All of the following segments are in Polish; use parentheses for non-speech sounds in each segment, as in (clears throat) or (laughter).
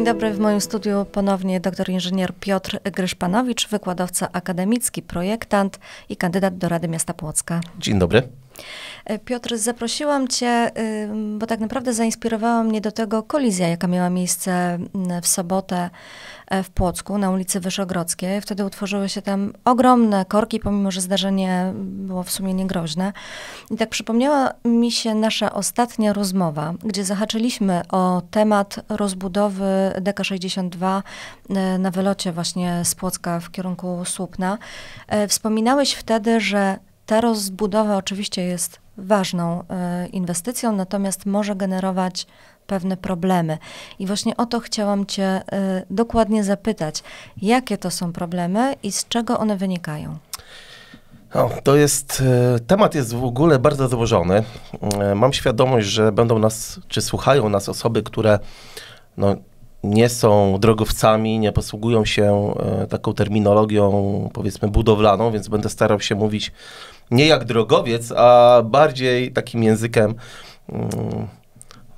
Dzień dobry, w moim studiu ponownie dr inżynier Piotr Gryszpanowicz, wykładowca akademicki, projektant i kandydat do Rady Miasta Płocka. Dzień dobry. E, Piotr, zaprosiłam Cię, bo tak naprawdę zainspirowała mnie do tego kolizja, jaka miała miejsce mm, w sobotę e, w Płocku na ulicy Wyszogrodzkiej. Wtedy utworzyły się tam ogromne korki, pomimo że zdarzenie było w sumie niegroźne. I tak przypomniała mi się nasza ostatnia rozmowa, gdzie zahaczyliśmy o temat rozbudowy DK62 e, na wylocie właśnie z Płocka w kierunku Słupna. Wspominałeś wtedy, że ta rozbudowa oczywiście jest ważną e, inwestycją, natomiast może generować pewne problemy. I właśnie o to chciałam Cię e, dokładnie zapytać. Jakie to są problemy i z czego one wynikają? to jest, e, temat jest w ogóle bardzo złożony. Mam świadomość, że będą nas, czy słuchają nas osoby, które no, nie są drogowcami, nie posługują się taką terminologią, powiedzmy, budowlaną, więc będę starał się mówić nie jak drogowiec, a bardziej takim językiem mm,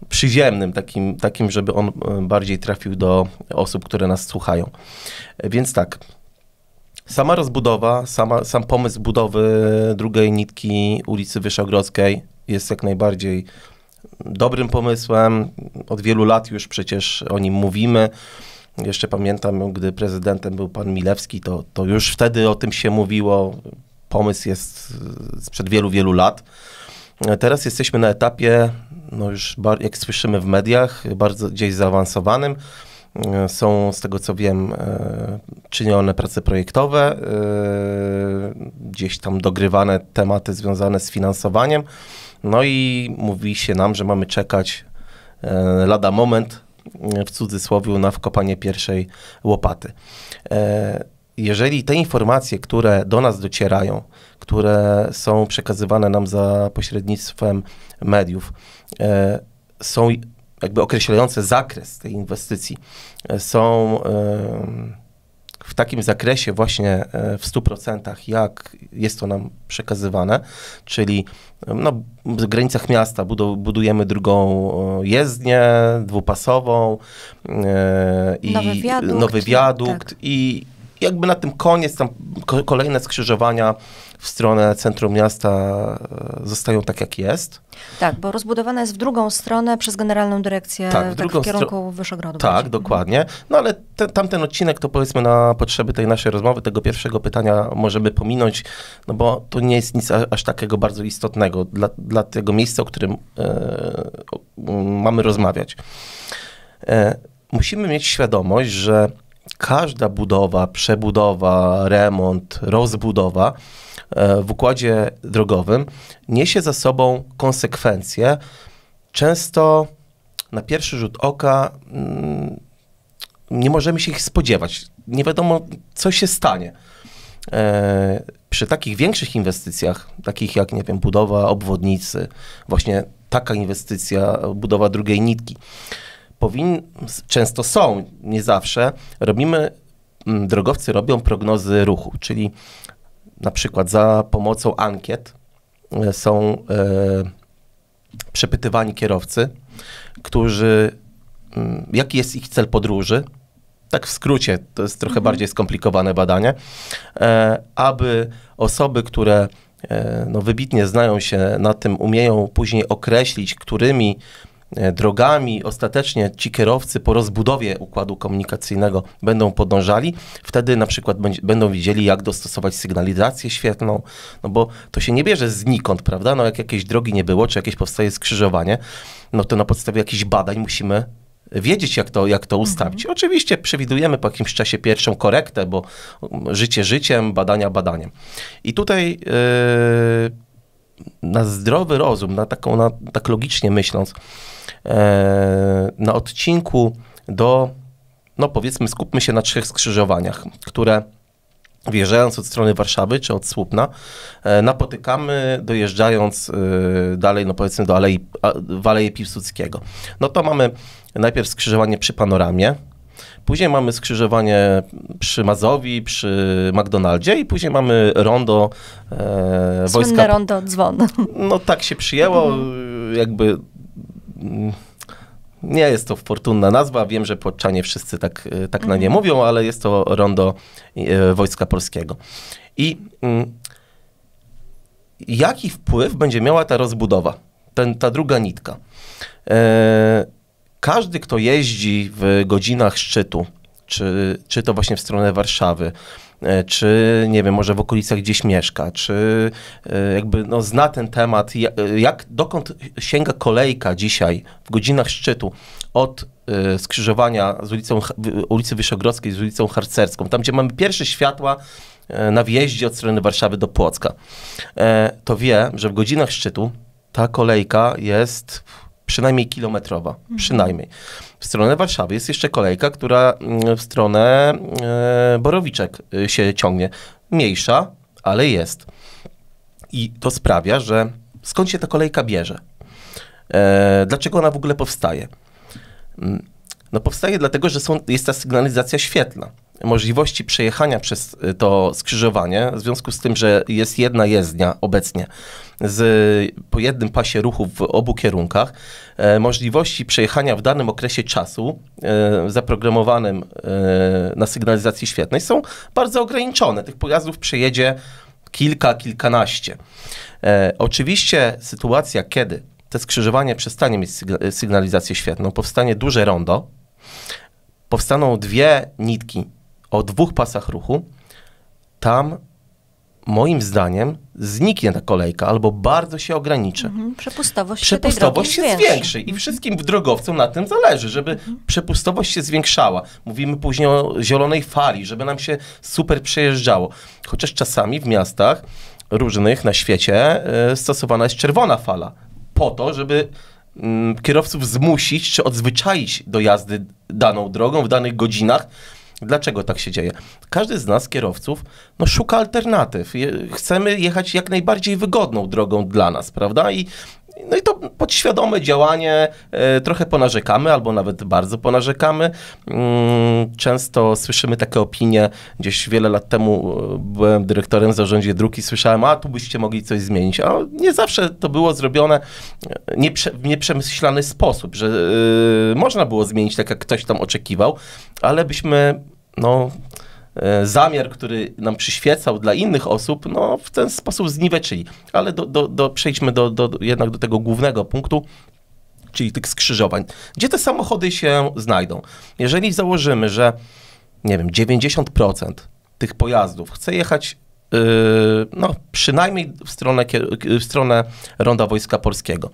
przyziemnym, takim, takim, żeby on e, bardziej trafił do osób, które nas słuchają. Więc tak. Sama rozbudowa, sama, sam pomysł budowy drugiej nitki ulicy Wyszogrodzkiej jest jak najbardziej dobrym pomysłem. Od wielu lat już przecież o nim mówimy. Jeszcze pamiętam, gdy prezydentem był pan Milewski, to, to już wtedy o tym się mówiło pomysł jest e, sprzed wielu, wielu lat. Teraz jesteśmy na etapie, no już jak słyszymy w mediach, bardzo gdzieś zaawansowanym. E, są, z tego co wiem, e, czynione prace projektowe, gdzieś tam dogrywane tematy związane z finansowaniem. No i mówi się nam, że mamy czekać lada moment, w cudzysłowie, na wkopanie pierwszej łopaty jeżeli te informacje, które do nas docierają, które są przekazywane nam za pośrednictwem mediów, e, są jakby określające zakres tej inwestycji, e, są e, w takim zakresie właśnie e, w 100%, jak jest to nam przekazywane, czyli e, no, w granicach miasta budujemy drugą e, jezdnię dwupasową i nowy wiadukt, nowy tak. wiadukt tak. i jakby na tym koniec, tam kolejne skrzyżowania w stronę centrum miasta e, zostają tak, jak jest. Tak, bo rozbudowana jest w drugą stronę przez Generalną Dyrekcję tak, w, tak, w kierunku Wyszogrodu. Tak, będzie. dokładnie. No ale te, tamten odcinek to powiedzmy na potrzeby tej naszej rozmowy, tego pierwszego pytania możemy pominąć, no bo to nie jest nic aż takiego bardzo istotnego dla, dla tego miejsca, o którym e, mamy rozmawiać. E, musimy mieć świadomość, że każda budowa, przebudowa, remont, rozbudowa e, w układzie drogowym niesie za sobą konsekwencje, często na pierwszy rzut oka mm, nie możemy się ich spodziewać. Nie wiadomo, co się stanie. E, przy takich większych inwestycjach, takich jak, nie wiem, budowa obwodnicy, właśnie taka inwestycja, budowa drugiej nitki, powin, często są, nie zawsze, robimy, mm, drogowcy robią prognozy ruchu, czyli na przykład za pomocą ankiet e, są e, przepytywani kierowcy, którzy, mm, jaki jest ich cel podróży, tak w skrócie, to jest trochę mhm. bardziej skomplikowane badanie, e, aby osoby, które no, wybitnie znają się na tym, umieją później określić, którymi E, drogami ostatecznie ci kierowcy po rozbudowie układu komunikacyjnego będą podążali, wtedy na przykład będą widzieli, jak dostosować sygnalizację świetlną, no bo to się nie bierze znikąd, prawda? No jak jakiejś drogi nie było, czy jakieś powstaje skrzyżowanie, no to na podstawie jakichś badań musimy wiedzieć, jak to, jak to ustawić. Mhm. Oczywiście przewidujemy po jakimś czasie pierwszą korektę, bo mm, życie życiem, badania badaniem. I tutaj yy, na zdrowy rozum, na taką, na, tak logicznie myśląc, E, na odcinku do, no powiedzmy, skupmy się na trzech skrzyżowaniach, które wjeżdżając od strony Warszawy czy od Słupna, e, napotykamy, dojeżdżając e, dalej, no powiedzmy do Alei, w Aleje Piłsudskiego. No to mamy najpierw skrzyżowanie przy Panoramie, później mamy skrzyżowanie przy Mazowi, przy McDonaldzie i później mamy rondo e, Słynne rondo dzwon. No tak się przyjęło, mhm. jakby Mm, nie jest to fortunna nazwa. Wiem, że płotczanie wszyscy tak, y, tak na nie mhm. mówią, ale jest to rondo y, y, Wojska Polskiego. I mm, jaki wpływ będzie miała ta rozbudowa, ten, ta druga nitka? E, każdy, kto jeździ w godzinach szczytu, czy, czy to właśnie w stronę Warszawy, E, czy nie wiem, może w okolicach gdzieś mieszka, czy e, jakby no, zna ten temat, e, jak, dokąd sięga kolejka dzisiaj w godzinach szczytu od skrzyżowania z ulicą, ulicy Wyszogrodzkiej z ulicą Harcerską, tam gdzie mamy pierwsze światła na wjeździe od strony Warszawy do Płocka, to wie, że w godzinach szczytu ta kolejka jest przynajmniej kilometrowa, mhm. przynajmniej. W stronę Warszawy jest jeszcze kolejka, która mm, w stronę e, Borowiczek y, się ciągnie. Mniejsza, ale jest. I to sprawia, że skąd się ta kolejka bierze? E, dlaczego ona w ogóle powstaje? Mm, no powstaje dlatego, że są, jest ta sygnalizacja świetlna możliwości przejechania przez y, to skrzyżowanie, w związku z tym, że jest jedna jezdnia obecnie z, po jednym pasie ruchu w obu kierunkach, e, możliwości przejechania w danym okresie czasu e, zaprogramowanym e, na sygnalizacji świetnej są bardzo ograniczone. Tych pojazdów przejedzie kilka, kilkanaście. E, oczywiście sytuacja, kiedy te skrzyżowanie przestanie mieć sygnalizację świetną, powstanie duże rondo, powstaną dwie nitki o dwóch pasach ruchu, tam moim zdaniem zniknie ta kolejka albo bardzo się ograniczy. Mhm. Przepustowość, przepustowość się, się zwiększy i mhm. wszystkim drogowcom na tym zależy, żeby mhm. przepustowość się zwiększała. Mówimy później o zielonej fali, żeby nam się super przejeżdżało. Chociaż czasami w miastach różnych na świecie e, stosowana jest czerwona fala po to, żeby mm, kierowców zmusić czy odzwyczaić do jazdy daną drogą w danych godzinach, Dlaczego tak się dzieje? Każdy z nas, kierowców, no, szuka alternatyw. Je, chcemy jechać jak najbardziej wygodną drogą dla nas, prawda? I no i to podświadome działanie, y, trochę ponarzekamy, albo nawet bardzo ponarzekamy. Y, często słyszymy takie opinie, gdzieś wiele lat temu e, byłem dyrektorem w zarządzie dróg i słyszałem, a tu byście mogli coś zmienić. A nie zawsze to było zrobione e, nieprze, w nieprzemyślany sposób, że y, można było zmienić tak, jak ktoś tam oczekiwał, ale byśmy no, e, zamiar, który nam przyświecał dla innych osób, no, w ten sposób zniweczyli. Ale do, do, do, przejdźmy do, do, jednak do tego głównego punktu, czyli tych skrzyżowań. Gdzie te samochody się znajdą? Jeżeli założymy, że nie wiem, 90% tych pojazdów chce jechać yy, no, przynajmniej w stronę, w stronę Ronda Wojska Polskiego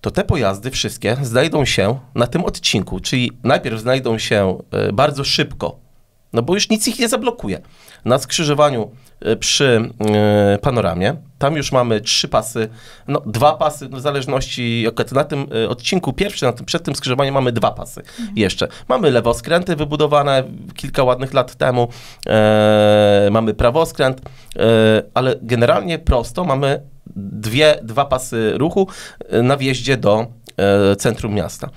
to te pojazdy wszystkie znajdą się na tym odcinku, czyli najpierw znajdą się e, bardzo szybko, no bo już nic ich nie zablokuje. Na skrzyżowaniu e, przy e, panoramie, tam już mamy trzy pasy, no dwa pasy, no w zależności, na tym odcinku pierwszy, na tym, przed tym skrzyżowaniem mamy dwa pasy mhm. jeszcze. Mamy lewoskręty wybudowane kilka ładnych lat temu, e, mamy prawoskręt, e, ale generalnie prosto mamy dwie, dwa pasy ruchu e, na wjeździe do e, centrum miasta.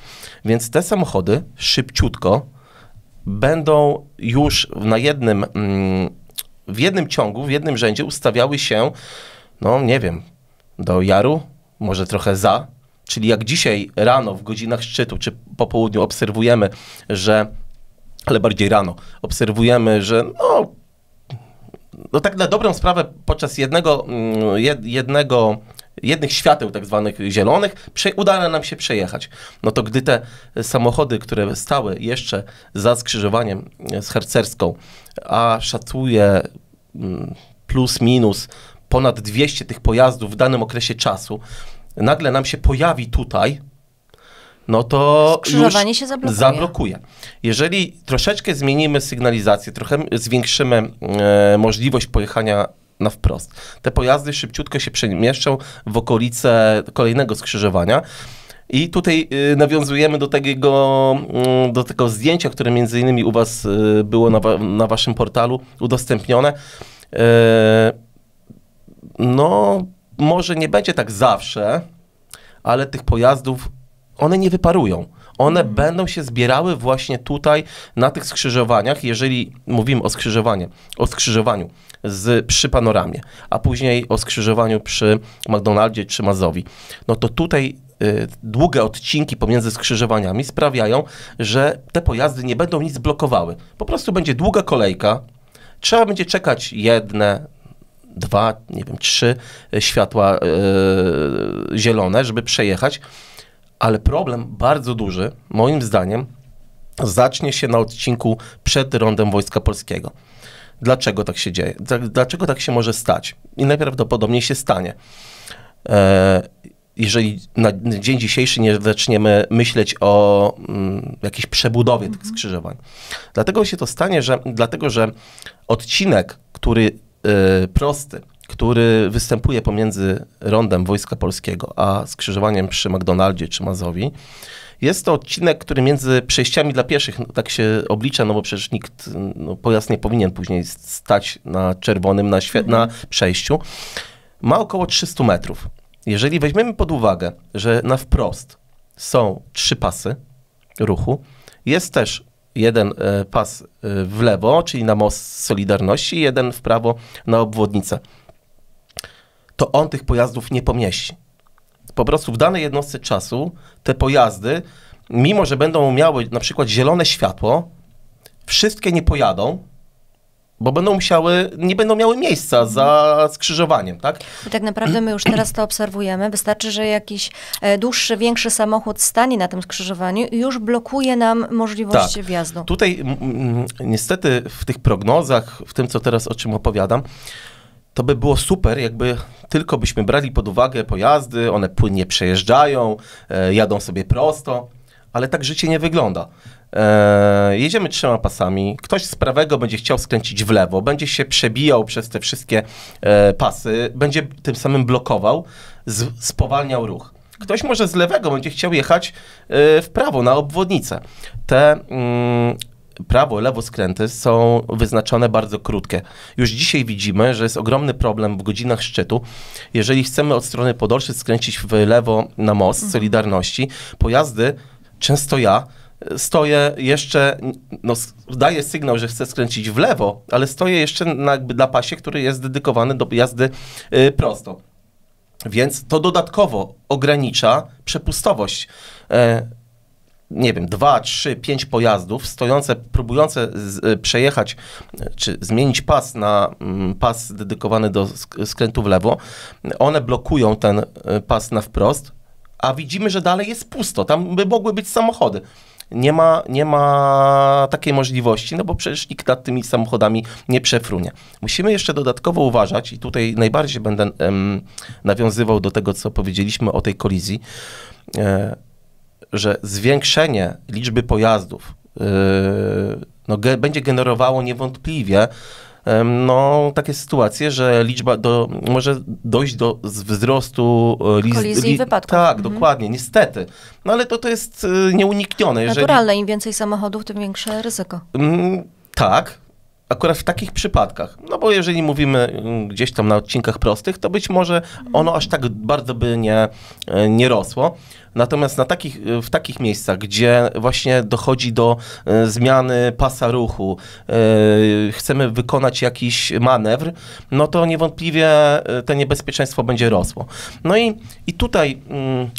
Więc te samochody szybciutko będą już na jednym, mm, w jednym ciągu, w jednym rzędzie ustawiały się, no nie wiem, do jaru, może trochę za. Czyli jak dzisiaj rano w godzinach szczytu czy po południu obserwujemy, że ale bardziej rano obserwujemy, że no, no tak na dobrą sprawę podczas jednego, mm, jednego jednych świateł tak zwanych zielonych, udało nam się przejechać. No to gdy te samochody, które stały jeszcze za skrzyżowaniem e, z Hercerską, a szacuje mm, plus minus ponad 200 tych pojazdów w danym okresie czasu, nagle nam się pojawi tutaj, no to Skrzyżowanie się zablokuje. zablokuje. Jeżeli troszeczkę zmienimy sygnalizację, trochę zwiększymy e, możliwość pojechania na wprost, te pojazdy szybciutko się przemieszczą w okolice kolejnego skrzyżowania. I tutaj y, nawiązujemy do tego, y, mm, do tego zdjęcia, które między innymi u Was y, było na, wa na Waszym portalu udostępnione. E, no, może nie będzie tak zawsze, ale tych pojazdów one nie wyparują. One będą się zbierały właśnie tutaj na tych skrzyżowaniach, jeżeli mówimy o skrzyżowaniu, o skrzyżowaniu z, przy panoramie, a później o skrzyżowaniu przy McDonaldzie czy Mazowi. No to tutaj y, długie odcinki pomiędzy skrzyżowaniami sprawiają, że te pojazdy nie będą nic blokowały. Po prostu będzie długa kolejka, trzeba będzie czekać jedne, dwa, nie wiem, trzy y, światła y, zielone, żeby przejechać ale problem bardzo duży, moim zdaniem, zacznie się na odcinku przed rondem Wojska Polskiego. Dlaczego tak się dzieje? Dlaczego tak się może stać? I najprawdopodobniej się stanie. E, jeżeli na dzień dzisiejszy nie zaczniemy myśleć o mm, jakiejś przebudowie tych mhm. skrzyżowań. Dlatego się to stanie, że, dlatego że odcinek, który y, prosty, który występuje pomiędzy rondem Wojska Polskiego a skrzyżowaniem przy McDonaldzie czy Mazowi. Jest to odcinek, który między przejściami dla pieszych, no, tak się oblicza, no bo przecież nikt, no, pojazd nie powinien później stać na czerwonym, na, świe- na mhm. przejściu, ma około 300 metrów. Jeżeli weźmiemy pod uwagę, że na wprost są trzy pasy ruchu, jest też jeden e, pas e, w lewo, czyli na most Solidarności, jeden w prawo na obwodnicę to on tych pojazdów nie pomieści. Po prostu w danej jednostce czasu te pojazdy, mimo że będą miały na przykład zielone światło, wszystkie nie pojadą, bo będą musiały, nie będą miały miejsca za skrzyżowaniem, tak? I tak naprawdę my już teraz to obserwujemy. Wystarczy, że jakiś e, dłuższy, większy samochód stanie na tym skrzyżowaniu i już blokuje nam możliwość tak. wjazdu. Tutaj mm, mm, niestety w tych prognozach, w tym co teraz o czym opowiadam, to by było super, jakby tylko byśmy brali pod uwagę pojazdy, one płynnie przejeżdżają, e, jadą sobie prosto, ale tak życie nie wygląda. E, jedziemy trzema pasami, ktoś z prawego będzie chciał skręcić w lewo, będzie się przebijał przez te wszystkie e, pasy, będzie tym samym blokował, spowalniał ruch. Ktoś może z lewego będzie chciał jechać w prawo na obwodnicę. Te mm, prawo, lewo skręty są wyznaczone bardzo krótkie. Już dzisiaj widzimy, że jest ogromny problem w godzinach szczytu. Jeżeli chcemy od strony Podolszyc skręcić w lewo na most mhm. Solidarności, pojazdy, często ja, stoję jeszcze, no, daję sygnał, że chcę skręcić w lewo, ale stoję jeszcze na, jakby na pasie, który jest dedykowany do jazdy y, prosto. Więc to dodatkowo ogranicza przepustowość. E, nie wiem, dwa, trzy, pięć pojazdów stojące, próbujące z, y, przejechać y, czy zmienić pas na mm, pas dedykowany do skrętu w lewo, one blokują ten y, pas na wprost, a widzimy, że dalej jest pusto, tam by mogły być samochody. Nie ma, nie ma takiej możliwości, no bo przecież nikt nad tymi samochodami nie przefrunie. Musimy jeszcze dodatkowo uważać, i tutaj najbardziej będę em, nawiązywał do tego, co powiedzieliśmy o tej kolizji. E, że zwiększenie liczby pojazdów yy, no, ge będzie generowało niewątpliwie no, takie sytuacje, że liczba do, może dojść do wzrostu e, list, kolizji li, wypadków. Tak, mhm. dokładnie, niestety. No ale to, to jest e, nieuniknione. Naturalne, jeżeli... im więcej samochodów, tym większe ryzyko. Mm, tak, akurat w takich przypadkach, no bo jeżeli mówimy mm, gdzieś tam na odcinkach prostych, to być może ono aż tak bardzo by nie, e, nie rosło. Natomiast na takich, e, w takich miejscach, gdzie właśnie dochodzi do e, zmiany pasa ruchu, chcemy wykonać jakiś manewr, no to niewątpliwie to niebezpieczeństwo będzie rosło. No i, i tutaj mm,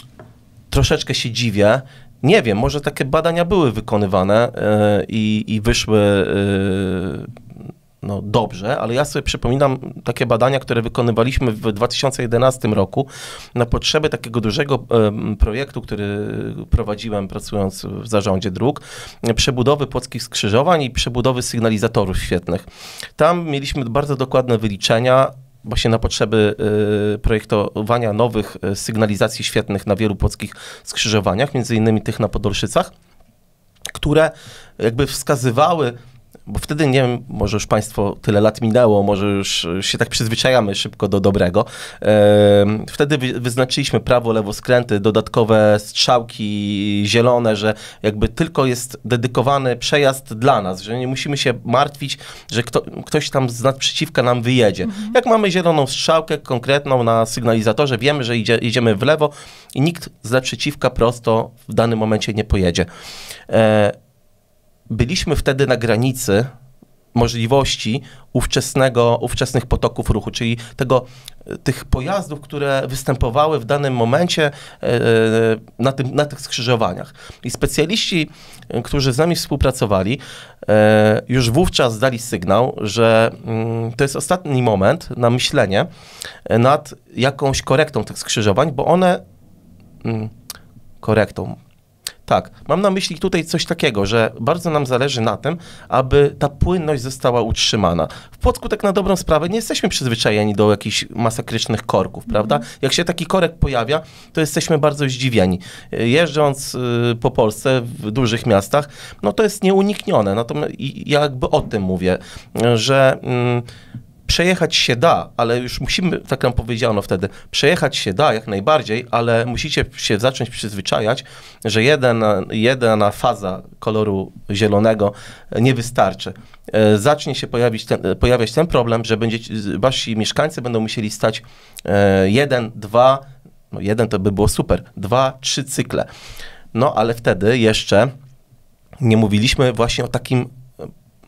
troszeczkę się dziwię, nie wiem, może takie badania były wykonywane e, i, i wyszły e, no, dobrze, ale ja sobie przypominam takie badania, które wykonywaliśmy w 2011 roku na potrzeby takiego dużego projektu, który prowadziłem pracując w zarządzie dróg, przebudowy płockich skrzyżowań i przebudowy sygnalizatorów świetnych. Tam mieliśmy bardzo dokładne wyliczenia właśnie na potrzeby y, projektowania nowych y, sygnalizacji świetnych na wielu polskich skrzyżowaniach, między innymi tych na Podolszycach, które jakby wskazywały bo wtedy nie wiem, może już Państwo tyle lat minęło, może już się tak przyzwyczajamy szybko do dobrego. Wtedy wyznaczyliśmy prawo, lewo skręty, dodatkowe strzałki zielone, że jakby tylko jest dedykowany przejazd dla nas, że nie musimy się martwić, że kto, ktoś tam z nadprzeciwka nam wyjedzie. Mhm. Jak mamy zieloną strzałkę konkretną na sygnalizatorze, wiemy, że idzie, idziemy w lewo i nikt z naprzeciwka prosto w danym momencie nie pojedzie. E, byliśmy wtedy na granicy możliwości ówczesnego, ówczesnych potoków ruchu, czyli tego, e, tych pojazdów, które występowały w danym momencie e, e, na, tym, na tych skrzyżowaniach. I specjaliści, którzy z nami współpracowali, już wówczas dali sygnał, że mm, to jest ostatni moment na myślenie nad jakąś korektą tych skrzyżowań, bo one mm, korektą, tak, mam na myśli tutaj coś takiego, że bardzo nam zależy na tym, aby ta płynność została utrzymana. W Płocku tak na dobrą sprawę nie jesteśmy przyzwyczajeni do jakichś masakrycznych korków, prawda? Mhm. Jak się taki korek pojawia, to jesteśmy bardzo zdziwieni. Jeżdżąc y, po Polsce w dużych miastach, no to jest nieuniknione. Natomiast ja jakby o tym mówię, że mm, przejechać się da, ale już musimy, tak nam powiedziano wtedy, przejechać się da jak najbardziej, ale musicie się zacząć przyzwyczajać, że jeden, jedna faza koloru zielonego nie wystarczy. E, zacznie się pojawić ten, e, pojawiać ten problem, że będzie wasi mieszkańcy będą musieli stać e, jeden, dwa, no jeden to by było super, dwa, trzy cykle. No ale wtedy jeszcze nie mówiliśmy właśnie o takim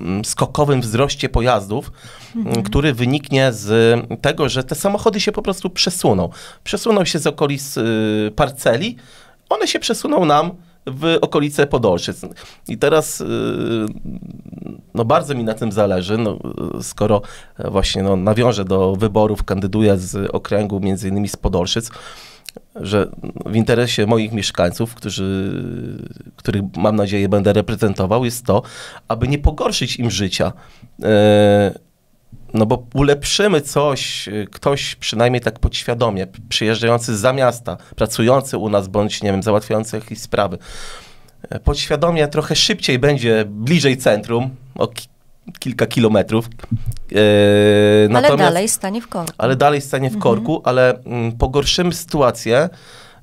Mm, skokowym wzroście pojazdów, mm, mhm. który wyniknie z tego, że te samochody się po prostu przesuną. Przesuną się z okolic y, parceli, one się przesuną nam w okolice Podolszyc. I teraz y, no bardzo mi na tym zależy, no, y, skoro e, właśnie no, nawiążę do wyborów, kandyduję z okręgu między innymi z Podolszyc, że w interesie moich mieszkańców, którzy, których mam nadzieję będę reprezentował, jest to, aby nie pogorszyć im życia. E, no bo ulepszymy coś, ktoś przynajmniej tak podświadomie, przyjeżdżający za miasta, pracujący u nas, bądź nie wiem, załatwiający jakieś sprawy e, podświadomie trochę szybciej będzie bliżej centrum, o kilka kilometrów. Yy, ale dalej stanie w korku. Ale dalej stanie w mhm. korku, ale mm, pogorszymy sytuację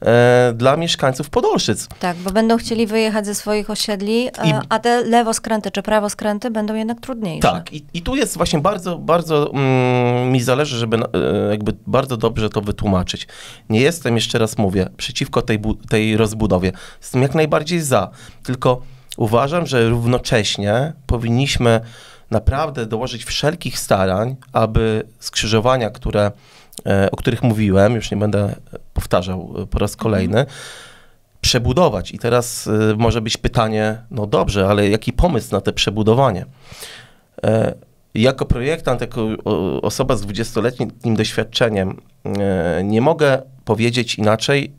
e, dla mieszkańców Podolszyc. Tak, bo będą chcieli wyjechać ze swoich osiedli, e, I, a te lewo skręty czy prawo skręty będą jednak trudniejsze. Tak, i, i tu jest właśnie bardzo, bardzo mm, mi zależy, żeby no, jakby bardzo dobrze to wytłumaczyć. Nie jestem, jeszcze raz mówię, przeciwko tej, tej rozbudowie. Jestem jak najbardziej za, tylko uważam, że równocześnie powinniśmy naprawdę dołożyć wszelkich starań, aby skrzyżowania, które, e, o których mówiłem, już nie będę powtarzał e, po raz kolejny, mhm. przebudować. I teraz e, może być pytanie, no dobrze, ale jaki pomysł na te przebudowanie? Jako projektant, jako osoba z 20-letnim doświadczeniem, nie mogę powiedzieć inaczej,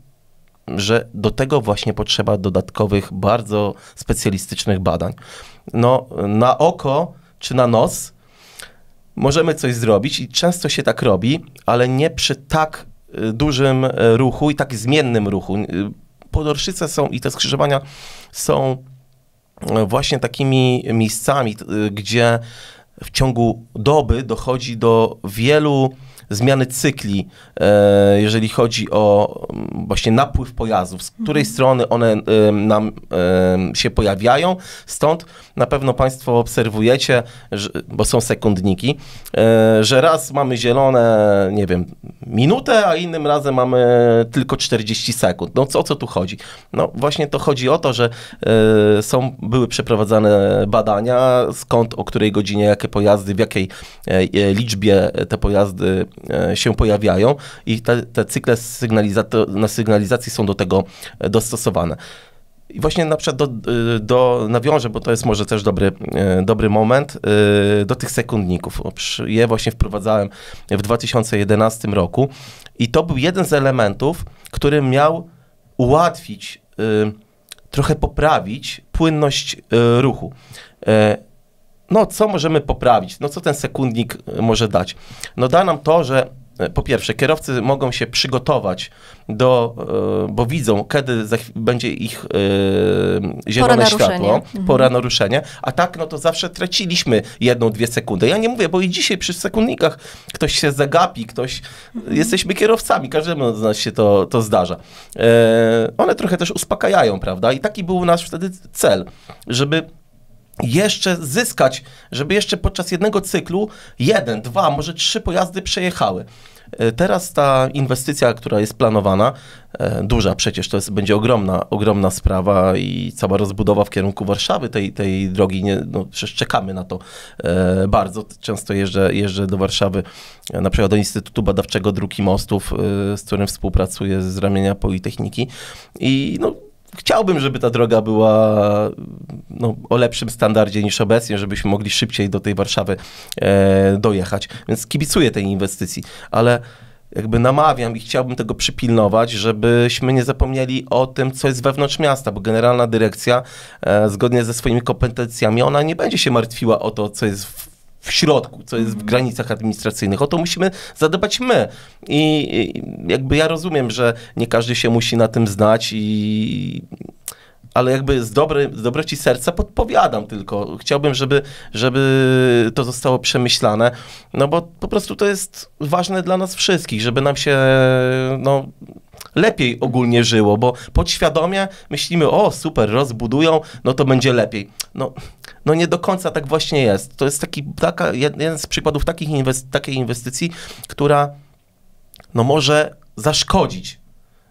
że do tego właśnie potrzeba dodatkowych, bardzo specjalistycznych badań. No, na oko czy na nos, możemy coś zrobić i często się tak robi, ale nie przy tak y, dużym y, ruchu i tak zmiennym ruchu. Y, Podorszyce są i te skrzyżowania są właśnie takimi miejscami, gdzie w ciągu doby dochodzi do wielu zmiany cykli, e, jeżeli chodzi o mm, właśnie napływ pojazdów, z której mhm. strony one nam się pojawiają. Stąd na pewno Państwo obserwujecie, bo są sekundniki, e, że raz mamy zielone, nie wiem, minutę, a innym razem mamy tylko 40 sekund. No co, o co tu chodzi? No właśnie to chodzi o to, że e, są, były przeprowadzane badania, skąd, o której godzinie, jakie pojazdy, w jakiej liczbie te pojazdy E, się pojawiają i te, te cykle na sygnalizacji są do tego e, dostosowane. I właśnie na przykład do, e, do, nawiążę, bo to jest może też dobry, dobry moment, do tych sekundników. Je właśnie wprowadzałem w 2011 roku i to był jeden z elementów, który miał ułatwić, trochę poprawić płynność ruchu no co możemy poprawić, no co ten sekundnik y, może dać. No da nam to, że y, po pierwsze, kierowcy mogą się przygotować do, y, bo widzą, kiedy będzie ich zielone pora światło, pora mhm. naruszenia, a tak, no to zawsze traciliśmy jedną, dwie sekundy. Ja nie mówię, bo i dzisiaj przy sekundnikach ktoś się zagapi, ktoś, mhm. jesteśmy kierowcami, każdemu z nas się to, to zdarza. E, one trochę też uspokajają, prawda? I taki był nasz wtedy cel, żeby jeszcze zyskać, żeby jeszcze podczas jednego cyklu jeden, dwa, może trzy pojazdy przejechały. E, teraz ta inwestycja, która jest planowana, e, duża przecież, to jest, będzie ogromna, ogromna sprawa i cała rozbudowa w kierunku Warszawy tej, tej drogi, nie, no, przecież czekamy na to e, bardzo. Często jeżdżę, jeżdżę do Warszawy, na przykład do Instytutu Badawczego Dróg Mostów, z którym współpracuję z ramienia Politechniki i no, chciałbym, żeby ta droga była no, o lepszym standardzie niż obecnie, żebyśmy mogli szybciej do tej Warszawy e, dojechać. Więc kibicuję tej inwestycji, ale jakby namawiam i chciałbym tego przypilnować, żebyśmy nie zapomnieli o tym, co jest wewnątrz miasta, bo generalna dyrekcja, e, zgodnie ze swoimi kompetencjami, ona nie będzie się martwiła o to, co jest w w środku, co jest w mhm. granicach administracyjnych. O to musimy zadbać my. I, jakby ja rozumiem, że nie każdy się musi na tym znać i ale jakby z, dobry, z dobroci serca podpowiadam tylko. Chciałbym, żeby, żeby to zostało przemyślane, no bo po prostu to jest ważne dla nas wszystkich, żeby nam się no, lepiej ogólnie żyło, bo podświadomie myślimy, o super, rozbudują, no to będzie lepiej. No no nie do końca tak właśnie jest. To jest taki, taka, jeden z przykładów takich inwest takiej inwestycji, która no może zaszkodzić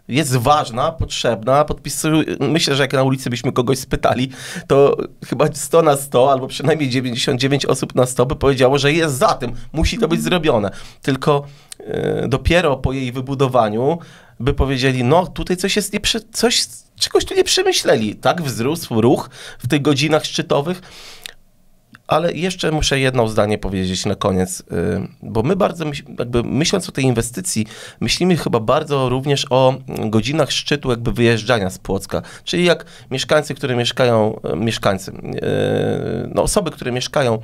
jest ważna, potrzebna. podpisuję, Myślę, że jak na ulicy byśmy kogoś spytali, to chyba 100 na 100, albo przynajmniej 99 osób na 100 by powiedziało, że jest za tym, musi to być zrobione. Tylko e, dopiero po jej wybudowaniu by powiedzieli, no tutaj coś jest, nieprzy... coś czegoś tu nie przemyśleli. Tak wzrósł ruch w tych godzinach szczytowych. Ale jeszcze muszę jedno zdanie powiedzieć na koniec, y, bo my bardzo, jakby myśląc o tej inwestycji, myślimy chyba bardzo również o mm, godzinach szczytu jakby wyjeżdżania z Płocka, czyli jak mieszkańcy, które mieszkają, y, mieszkańcy, y, no osoby, które mieszkają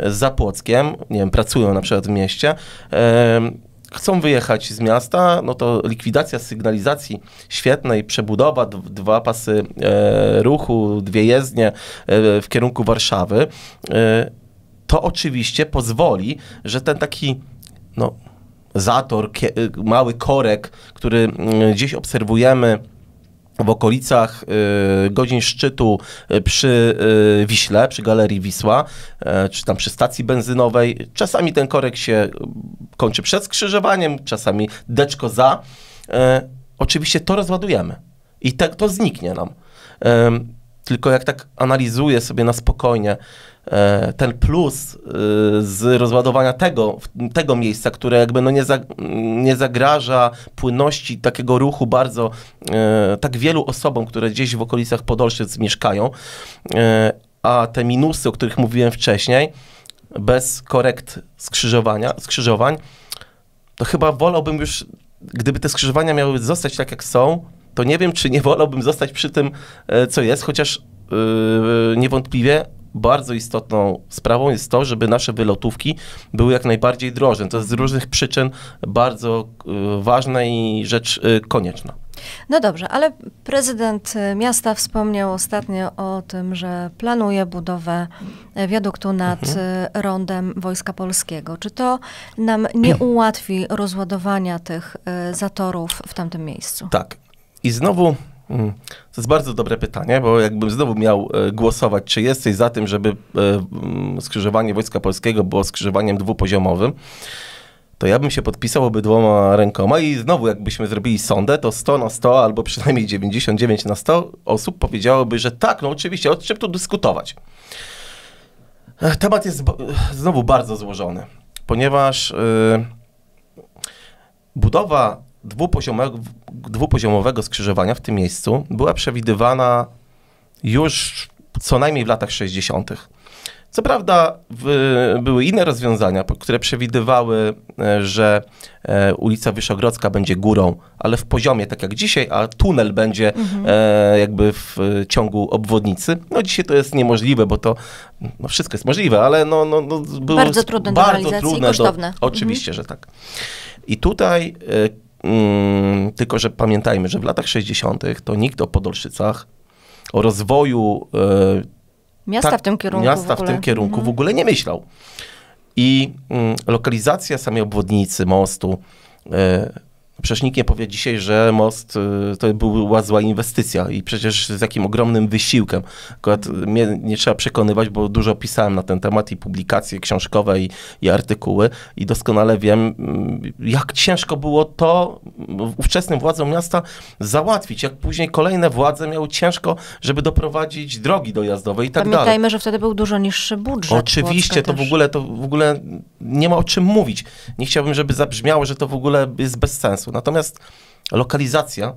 za Płockiem, nie wiem, pracują na przykład w mieście, chcą wyjechać z miasta, no to likwidacja sygnalizacji świetnej, przebudowa, dwa pasy e, ruchu, dwie jezdnie e, w kierunku Warszawy, e, to oczywiście pozwoli, że ten taki, no, zator, e, mały korek, który mm, gdzieś obserwujemy w okolicach y, godzin szczytu y, przy y, Wiśle, przy Galerii Wisła, czy tam przy stacji benzynowej. Czasami ten korek się kończy przed skrzyżowaniem, czasami deczko za. Oczywiście to rozładujemy i tak to zniknie nam. Tylko jak tak analizuję sobie na spokojnie, E, ten plus e, z rozładowania tego, tego miejsca, które jakby no nie, za, nie zagraża płynności takiego ruchu bardzo e, tak wielu osobom, które gdzieś w okolicach Podolszczyc mieszkają, a te minusy, o których mówiłem wcześniej, bez korekt skrzyżowania, skrzyżowań, to chyba wolałbym już, gdyby te skrzyżowania miały zostać tak, jak są, to nie wiem, czy nie wolałbym zostać przy tym, co jest, chociaż niewątpliwie bardzo istotną sprawą jest to, żeby nasze wylotówki były jak najbardziej drożne. To jest z różnych przyczyn bardzo y, ważna i rzecz y, konieczna. No dobrze, ale prezydent y, miasta wspomniał ostatnio o tym, że planuje budowę wiaduktu nad mhm. rondem Wojska Polskiego. Czy to nam nie (clears throat) ułatwi rozładowania tych zatorów w tamtym miejscu? Tak. I znowu Mm. To jest bardzo dobre pytanie, bo jakbym znowu miał e, głosować, czy jesteś za tym, żeby e, mm, skrzyżowanie Wojska Polskiego było skrzyżowaniem dwupoziomowym, to ja bym się podpisał obydwoma rękoma i znowu jakbyśmy zrobili sondę, to 100 na 100 albo przynajmniej 99 na 100 osób powiedziałoby, że tak, no oczywiście, o czym tu dyskutować. E, temat jest znowu bardzo złożony, ponieważ yy, budowa dwupoziomowego, dwupoziomowego skrzyżowania w tym miejscu była przewidywana już co najmniej w latach 60. Co prawda w, były inne rozwiązania, które przewidywały, e, że e, ulica Wyszogrodzka będzie górą, ale w poziomie tak jak dzisiaj, a tunel będzie mhm. e, jakby w e, ciągu obwodnicy. No dzisiaj to jest niemożliwe, bo to no wszystko jest możliwe, ale no, no, no było bardzo trudne bardzo do realizacji trudne i kosztowne. Do, mhm. oczywiście, mhm. że tak. I tutaj Mm, tylko, że pamiętajmy, że w latach 60. to nikt o Podolszycach, o rozwoju e, miasta, tak, w tym kierunku, miasta w, w tym kierunku mhm. w ogóle nie myślał. I mm, lokalizacja samej obwodnicy, mostu, e, Przecież nie powie dzisiaj, że most y, to była zła inwestycja i przecież z jakim ogromnym wysiłkiem. Akurat mnie nie trzeba przekonywać, bo dużo pisałem na ten temat i publikacje książkowe i, i artykuły i doskonale wiem, mm, jak ciężko było to ówczesnym władzom miasta załatwić, jak później kolejne władze miały ciężko, żeby doprowadzić drogi dojazdowe i tak Pamiętajmy, dalej. Pamiętajmy, że wtedy był dużo niższy budżet. Oczywiście, to w, ogóle, to w ogóle nie ma o czym mówić. Nie chciałbym, żeby zabrzmiało, że to w ogóle jest bez sensu. Natomiast lokalizacja,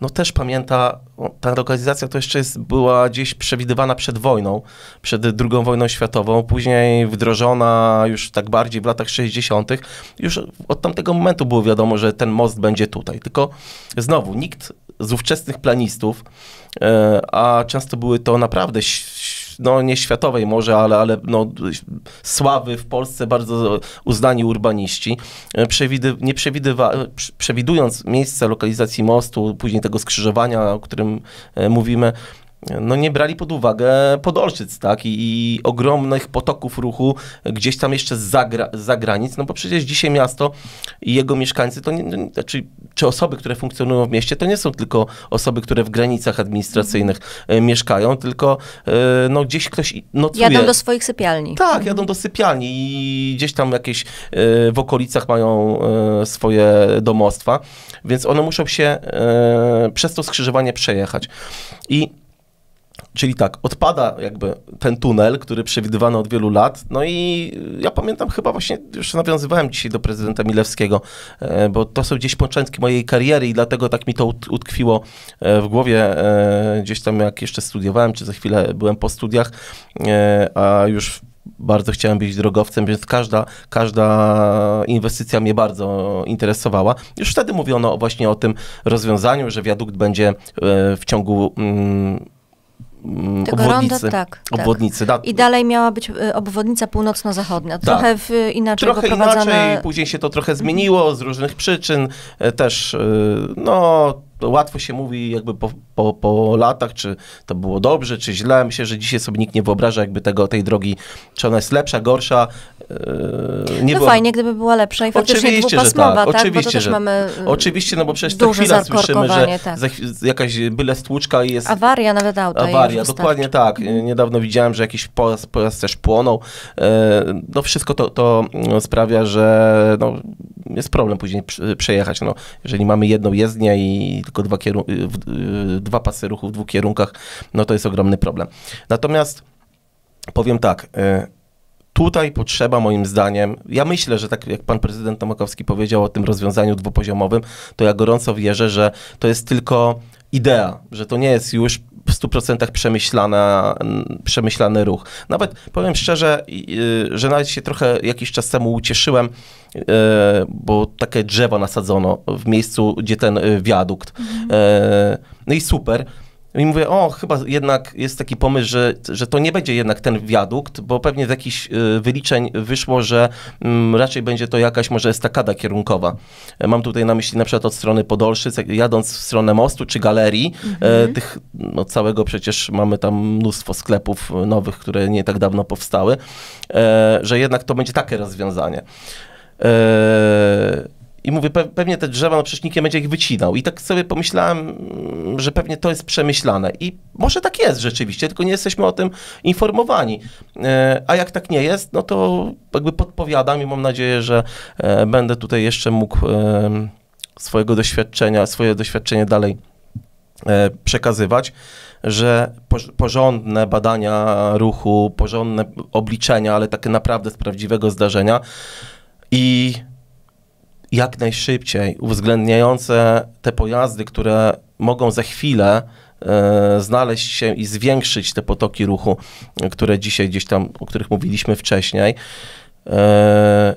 no też pamięta, ta lokalizacja to jeszcze jest, była gdzieś przewidywana przed wojną, przed II wojną światową, później wdrożona już tak bardziej w latach 60. Już od tamtego momentu było wiadomo, że ten most będzie tutaj. Tylko znowu, nikt z ówczesnych planistów, e, a często były to naprawdę no nie światowej może, ale, ale no, sławy w Polsce bardzo uznani urbaniści, e, przewidy, nie przewidywa, przewidując miejsce lokalizacji mostu, później tego skrzyżowania, o którym e, mówimy, no nie brali pod uwagę Podolszyc, tak, I, i ogromnych potoków ruchu gdzieś tam jeszcze z zagranic, no bo przecież dzisiaj miasto i jego mieszkańcy, to nie, znaczy, czy osoby, które funkcjonują w mieście, to nie są tylko osoby, które w granicach administracyjnych e, mieszkają, tylko e, no gdzieś ktoś nocuje. Jadą do swoich sypialni. Tak, mhm. jadą do sypialni i gdzieś tam jakieś e, w okolicach mają swoje domostwa, więc one muszą się przez to skrzyżowanie przejechać. I Czyli tak, odpada jakby ten tunel, który przewidywano od wielu lat. No i y, ja pamiętam chyba właśnie, już nawiązywałem dzisiaj do prezydenta Milewskiego, e, bo to są gdzieś początki mojej kariery i dlatego tak mi to utkwiło e, w głowie. E, gdzieś tam jak jeszcze studiowałem, czy za chwilę byłem po studiach, a już bardzo chciałem być drogowcem, więc każda, każda inwestycja mnie bardzo interesowała. Już wtedy mówiono właśnie o tym rozwiązaniu, że wiadukt będzie w ciągu mm, Mm, Tego obwodnicy. tak, tak. obwodnicy. Tak. I dalej miała być e, obwodnica północno-zachodnia. Tak. Trochę tak. w, e, inaczej Trochę inaczej, później się to trochę zmieniło z różnych przyczyn. E, też, no, łatwo się mówi jakby po, po, po latach, czy to było dobrze, czy źle. Myślę, że dzisiaj sobie nikt nie wyobraża jakby tego, tej drogi, czy ona jest lepsza, gorsza. Yy, nie no było... fajnie, gdyby była lepsza i faktycznie oczywiście, dwupasmowa, tak, tak? Oczywiście, że, mamy y, oczywiście, no bo przecież co chwila słyszymy, że tak. jakaś byle stłuczka i jest... Awaria nawet auta. Awaria, dokładnie tak. Mhm. Niedawno widziałem, że jakiś pojazd, pojazd też płonął. Yy, no wszystko to, to mm, sprawia, że no, jest problem później przejechać. No, jeżeli mamy jedną jezdnię i tylko dwa, y, y, dwa pasy ruchu w dwóch kierunkach, no to jest ogromny problem. Natomiast powiem tak, y, tutaj potrzeba moim zdaniem, ja myślę, że tak jak pan prezydent Tomakowski powiedział o tym rozwiązaniu dwupoziomowym, to ja gorąco wierzę, że to jest tylko idea, że to nie jest już w 100% przemyślana, przemyślany ruch. Nawet powiem szczerze, że nawet się trochę jakiś czas temu ucieszyłem, e, bo takie drzewa nasadzono w miejscu, gdzie ten e, wiadukt. Mhm. E, no i super. I mówię, o, chyba jednak jest taki pomysł, że, że to nie będzie jednak ten wiadukt, bo pewnie z jakichś y, wyliczeń wyszło, że mm, raczej będzie to jakaś może estakada kierunkowa. Mam tutaj na myśli na przykład od strony Podolszyc, jadąc w stronę mostu czy galerii, e, mhm. tych no, całego przecież mamy tam mnóstwo sklepów nowych, które nie tak dawno powstały, e, że jednak to będzie takie rozwiązanie. Eee, i mówię, pe pewnie te drzewa, no przecznikiem będzie ich wycinał. I tak sobie pomyślałem, mm, że pewnie to jest przemyślane. I może tak jest rzeczywiście, tylko nie jesteśmy o tym informowani. E, a jak tak nie jest, no to jakby podpowiadam i mam nadzieję, że e, będę tutaj jeszcze mógł e, swojego doświadczenia, swoje doświadczenie dalej przekazywać, że porządne badania ruchu, porządne obliczenia, ale takie naprawdę z prawdziwego zdarzenia i jak najszybciej, uwzględniające te pojazdy, które mogą za chwilę e, znaleźć się i zwiększyć te potoki ruchu, które dzisiaj gdzieś tam, o których mówiliśmy wcześniej. E,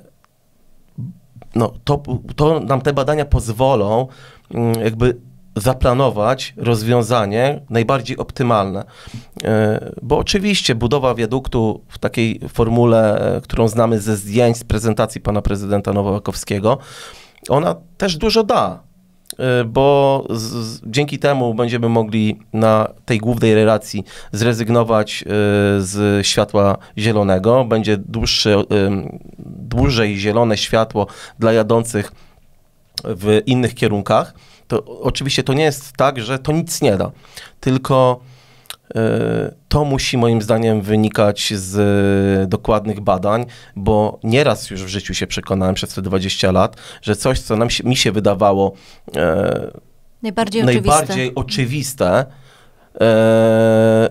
no, to, to nam te badania pozwolą mm, jakby zaplanować rozwiązanie najbardziej optymalne. E, bo oczywiście budowa wiaduktu w takiej formule, e, którą znamy ze zdjęć z prezentacji pana prezydenta Nowakowskiego, ona też dużo da, e, bo z, dzięki temu będziemy mogli na tej głównej relacji zrezygnować z światła zielonego. Będzie dłuższe, dłużej zielone światło dla jadących w innych kierunkach. To oczywiście to nie jest tak, że to nic nie da, tylko e, to musi moim zdaniem wynikać z e, dokładnych badań, bo nieraz już w życiu się przekonałem przez te 20 lat, że coś, co nam się, mi się wydawało najbardziej, najbardziej oczywiste, oczywiste E,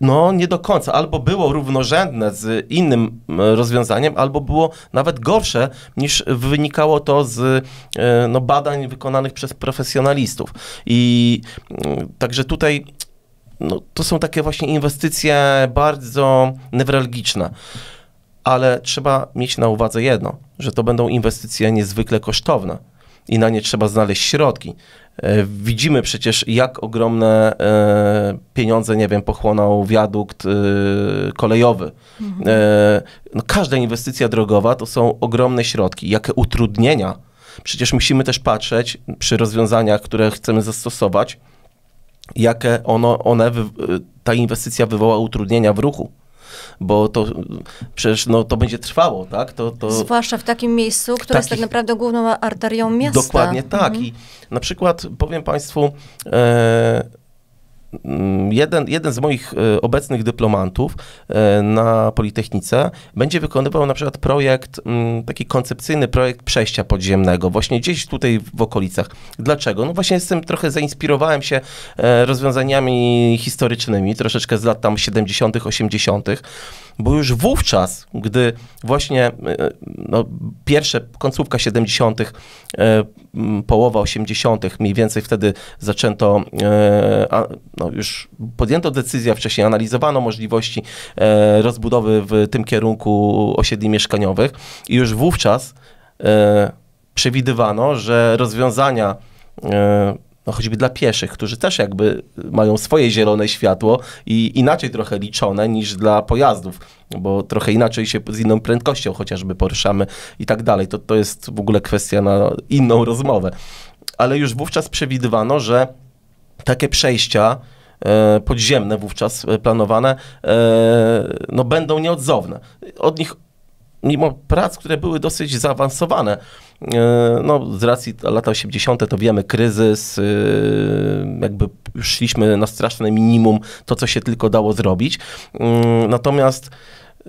no, nie do końca. Albo było równorzędne z innym rozwiązaniem, albo było nawet gorsze niż wynikało to z e, no, badań wykonanych przez profesjonalistów. I także tutaj no, to są takie właśnie inwestycje bardzo newralgiczne. Ale trzeba mieć na uwadze jedno, że to będą inwestycje niezwykle kosztowne i na nie trzeba znaleźć środki. E, widzimy przecież, jak ogromne e, pieniądze, nie wiem, pochłonął wiadukt e, kolejowy. Mhm. No, każda inwestycja drogowa to są ogromne środki. Jakie utrudnienia. Przecież musimy też patrzeć przy rozwiązaniach, które chcemy zastosować, jakie ono, one, ta inwestycja wywoła utrudnienia w ruchu bo to przecież no, to będzie trwało, tak? To, to... Zwłaszcza w takim miejscu, które jest tak naprawdę główną arterią miasta. Dokładnie tak. Mhm. I na przykład powiem Państwu, e, Mm, jeden, jeden z moich e, obecnych dyplomantów e, na Politechnice będzie wykonywał na przykład projekt, mm, taki koncepcyjny projekt przejścia podziemnego, właśnie gdzieś tutaj w okolicach. Dlaczego? No właśnie jestem trochę zainspirowałem się e, rozwiązaniami historycznymi, troszeczkę z lat tam 70., 80 bo już wówczas, gdy właśnie e, no, pierwsze, końcówka 70., e, połowa 80., mniej więcej wtedy zaczęto, e, no, już podjęto decyzję wcześniej, analizowano możliwości rozbudowy w tym kierunku osiedli mieszkaniowych i już wówczas przewidywano, że rozwiązania no choćby dla pieszych, którzy też jakby mają swoje zielone światło i inaczej trochę liczone niż dla pojazdów, bo trochę inaczej się z inną prędkością chociażby poruszamy i tak dalej. To, to jest w ogóle kwestia na inną rozmowę. Ale już wówczas przewidywano, że takie przejścia e, podziemne wówczas e, planowane e, no będą nieodzowne. Od nich mimo prac, które były dosyć zaawansowane, e, no, z racji lata 80. to wiemy, kryzys, e, jakby szliśmy na straszne minimum, to co się tylko dało zrobić. E, natomiast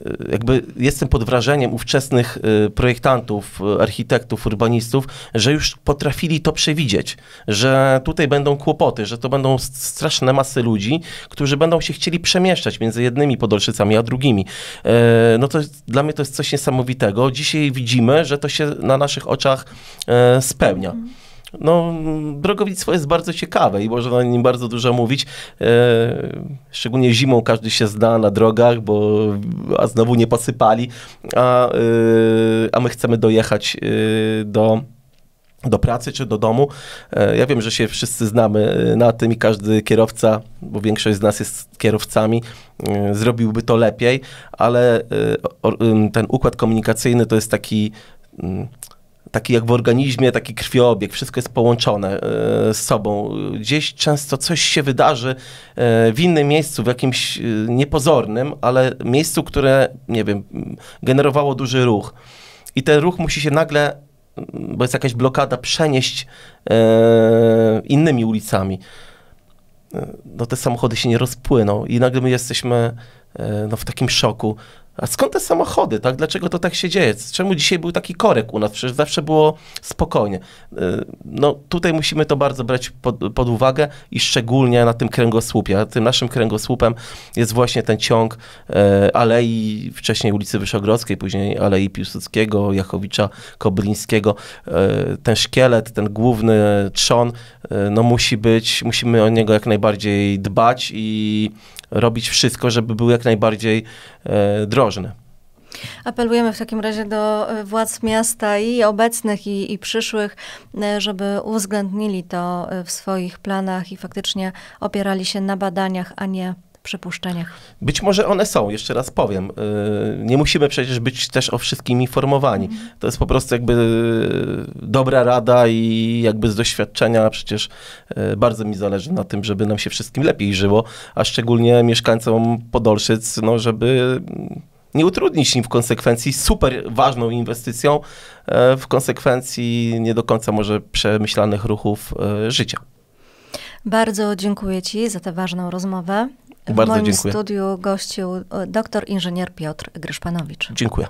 E, jakby jestem pod wrażeniem ówczesnych e, projektantów, e, architektów, urbanistów, że już potrafili to przewidzieć, że tutaj będą kłopoty, że to będą straszne masy ludzi, którzy będą się chcieli przemieszczać między jednymi Podolszycami a drugimi. No to dla mnie to jest coś niesamowitego. Dzisiaj widzimy, że to się na naszych oczach spełnia. Mhm. No, drogowictwo jest bardzo ciekawe i można o nim bardzo dużo mówić. E, szczególnie zimą każdy się zna na drogach, bo a znowu nie posypali, a, e, a my chcemy dojechać e, do do pracy czy do domu. Ja wiem, że się wszyscy znamy na tym i każdy kierowca, bo większość z nas jest kierowcami, zrobiłby to lepiej, ale ten układ komunikacyjny to jest taki mm, taki jak w organizmie, taki krwioobieg, wszystko jest połączone e, z sobą. Gdzieś często coś się wydarzy e, w innym miejscu, w jakimś e, niepozornym, ale miejscu, które, nie wiem, generowało duży ruch. I ten ruch musi się nagle, mm, bo jest jakaś blokada, przenieść innymi ulicami. No te samochody się nie rozpłyną i nagle my jesteśmy no, w takim szoku a skąd te samochody, tak? Dlaczego to tak się dzieje? Czemu dzisiaj był taki korek u nas? Przecież zawsze było spokojnie. E, no tutaj musimy to bardzo brać pod, pod uwagę i szczególnie na tym kręgosłupie. A tym naszym kręgosłupem jest właśnie ten ciąg e, alei, wcześniej ulicy Wyszogrodzkiej, później Alei Piłsudskiego, Jachowicza, Kobylińskiego. E, ten szkielet, ten główny trzon, no musi być, musimy o niego jak najbardziej dbać i robić wszystko, żeby był jak najbardziej e, Apelujemy w takim razie do e, władz miasta i obecnych, i, i, przyszłych, e, żeby uwzględnili to e, w swoich planach i faktycznie opierali się na badaniach, a nie przypuszczeniach? Być może one są, jeszcze raz powiem. Y, nie musimy przecież być też o wszystkim informowani. Mhm. To jest po prostu jakby y, dobra rada i jakby z doświadczenia przecież y, bardzo mi zależy na tym, żeby nam się wszystkim lepiej żyło, a szczególnie mieszkańcom Podolszyc, no żeby mm, nie utrudnić im w konsekwencji super ważną inwestycją, w konsekwencji nie do końca może przemyślanych ruchów życia. Bardzo dziękuję Ci za tę ważną rozmowę. Bardzo w moim dziękuję. studiu gościł e, doktor inżynier Piotr Gryszpanowicz. Dziękuję.